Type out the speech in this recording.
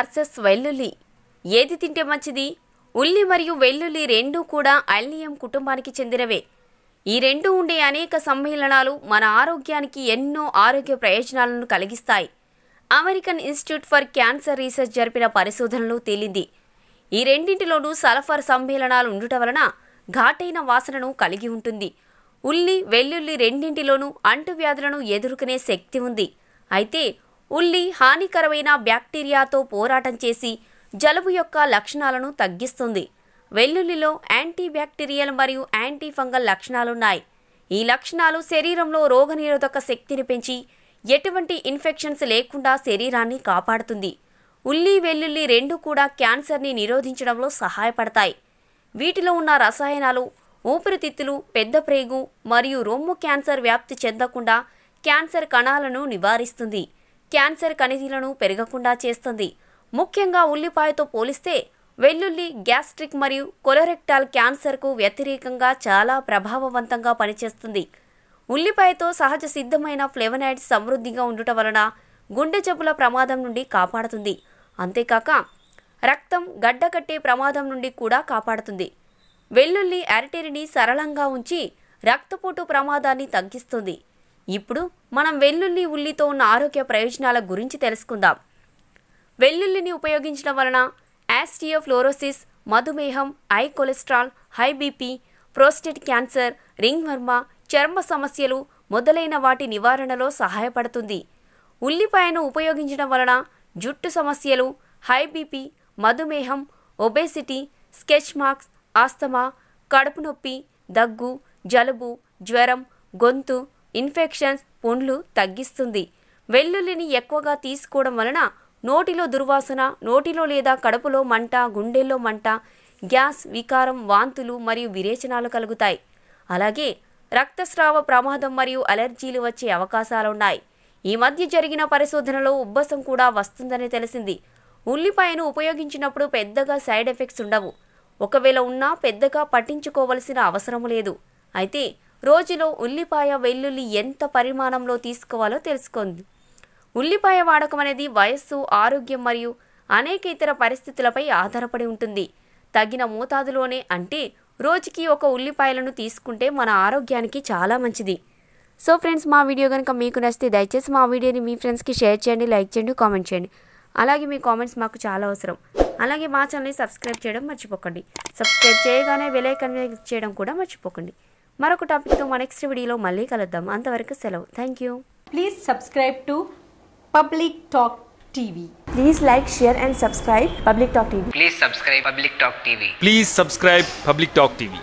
versus వెల్లుల్లి ఏది తింటే మంచిది ఉల్లి మరియు వెల్లుల్లి రెండూ కూడా అల్లియం కుటుంబానికి చెందినవే ఈ రెండు ఉండే అనేక సమ్మేళనాలు మన ఆరోగ్యానికి ఎన్నో ఆరోగ్య ప్రయోజనాలను కలిగిస్తాయి American Institute for Cancer Research జరిపిన పరిశోధనలు తేలింది ఈ రెండింటిలోనూ సల్ఫర్ సమ్మేళనాలు ఉండుట వలన ఘాటైన వాసనను కలిగి ఉంటుంది ఉల్లి వెల్లుల్లి రెండింటిలోనూ అంటువ్యాధులను ఎదుర్కొనే శక్తి ఉంది అయితే ఉల్లి హానికరమైన బ్యాక్టీరియాతో పోరాటం చేసి జలుబు యొక్క లక్షణాలను తగ్గిస్తుంది వెల్లుల్లిలో యాంటీ బ్యాక్టీరియల్ మరియు యాంటీ ఫంగల్ లక్షణాలున్నాయి ఈ లక్షణాలు శరీరంలో రోగనిరోధక శక్తిని పెంచి ఎటువంటి ఇన్ఫెక్షన్స్ లేకుండా శరీరాన్ని కాపాడుతుంది ఉల్లి వెల్లుల్లి రెండు కూడా క్యాన్సర్ని నిరోధించడంలో సహాయపడతాయి వీటిలో ఉన్న రసాయనాలు ఊపిరితిత్తులు పెద్ద ప్రేగు మరియు రొమ్ము క్యాన్సర్ వ్యాప్తి చెందకుండా క్యాన్సర్ కణాలను నివారిస్తుంది క్యాన్సర్ కణితిలను పెరగకుండా చేస్తుంది ముఖ్యంగా ఉల్లిపాయతో పోలిస్తే వెల్లుల్లి గ్యాస్ట్రిక్ మరియు కొలరెక్టాల్ క్యాన్సర్కు వ్యతిరేకంగా చాలా ప్రభావవంతంగా పనిచేస్తుంది ఉల్లిపాయతో సహజ సిద్ధమైన ఫ్లేవనాయిడ్స్ సమృద్ధిగా ఉండటం వలన గుండె జబ్బుల ప్రమాదం నుండి కాపాడుతుంది అంతేకాక రక్తం గడ్డకట్టే ప్రమాదం నుండి కూడా కాపాడుతుంది వెల్లుల్లి అరిటెరిని సరళంగా ఉంచి రక్తపోటు ప్రమాదాన్ని తగ్గిస్తుంది ఇప్పుడు మనం వెల్లుల్లి ఉల్లితో ఉన్న ఆరోగ్య ప్రయోజనాల గురించి తెలుసుకుందాం వెల్లుల్లిని ఉపయోగించడం వలన యాస్టియోఫ్లోరోసిస్ మధుమేహం high cholesterol high BP prostate cancer ringworm చర్మ సమస్యలు మొదలైన వాటి నివారణలో సహాయపడుతుంది ఉల్లిపాయను ఉపయోగించడం వలన జుట్టు సమస్యలు హై బీపీ మధుమేహం ఒబేసిటీ స్కెచ్ మార్క్స్ ఆస్తమా కడుపు నొప్పి దగ్గు జలుబు జ్వరం గొంతు ఇన్ఫెక్షన్స్ పుండ్లు తగ్గిస్తుంది వెల్లుల్లిని ఎక్కువగా తీసుకోవడం వలన నోటిలో దుర్వాసన నోటిలో లేదా కడుపులో మంట గుండెల్లో మంట గ్యాస్ వికారం వాంతులు మరియు విరేచనాలు కలుగుతాయి అలాగే రక్తస్రావ ప్రమాదం మరియు అలెర్జీలు వచ్చే అవకాశాలున్నాయి ఈ మధ్య జరిగిన పరిశోధనలో ఉబ్బసం కూడా వస్తుందని తెలిసింది ఉల్లిపాయను ఉపయోగించినప్పుడు పెద్దగా సైడ్ ఎఫెక్ట్స్ ఉండవు ఒకవేళ ఉన్నా పెద్దగా పట్టించుకోవలసిన అవసరం లేదు అయితే రోజులో ఉల్లిపాయ వెల్లుల్లి ఎంత పరిమాణంలో తీసుకోవాలో తెలుసుకోండి ఉల్లిపాయ వాడకం అనేది వయస్సు ఆరోగ్యం మరియు అనేక ఇతర పరిస్థితులపై ఆధారపడి ఉంటుంది తగిన మోతాదులోనే అంటే రోజుకి ఒక ఉల్లిపాయలను తీసుకుంటే మన ఆరోగ్యానికి చాలా మంచిది సో ఫ్రెండ్స్ మా వీడియో కనుక మీకు నచ్చితే దయచేసి మా వీడియోని మీ ఫ్రెండ్స్కి షేర్ చేయండి లైక్ చేయండి కామెంట్ చేయండి అలాగే మీ కామెంట్స్ మాకు చాలా అవసరం అలాగే మా ఛానల్ని సబ్స్క్రైబ్ చేయడం మర్చిపోకండి సబ్స్క్రైబ్ చేయగానే వెలైకన్ చేయడం కూడా మర్చిపోకండి మరొక టాపిక్తో మా నెక్స్ట్ వీడియోలో మళ్ళీ కలుద్దాం అంతవరకు సెలవు thank you please subscribe to Public Talk TV please like share and subscribe Public Talk TV please subscribe Public Talk TV please subscribe Public Talk TV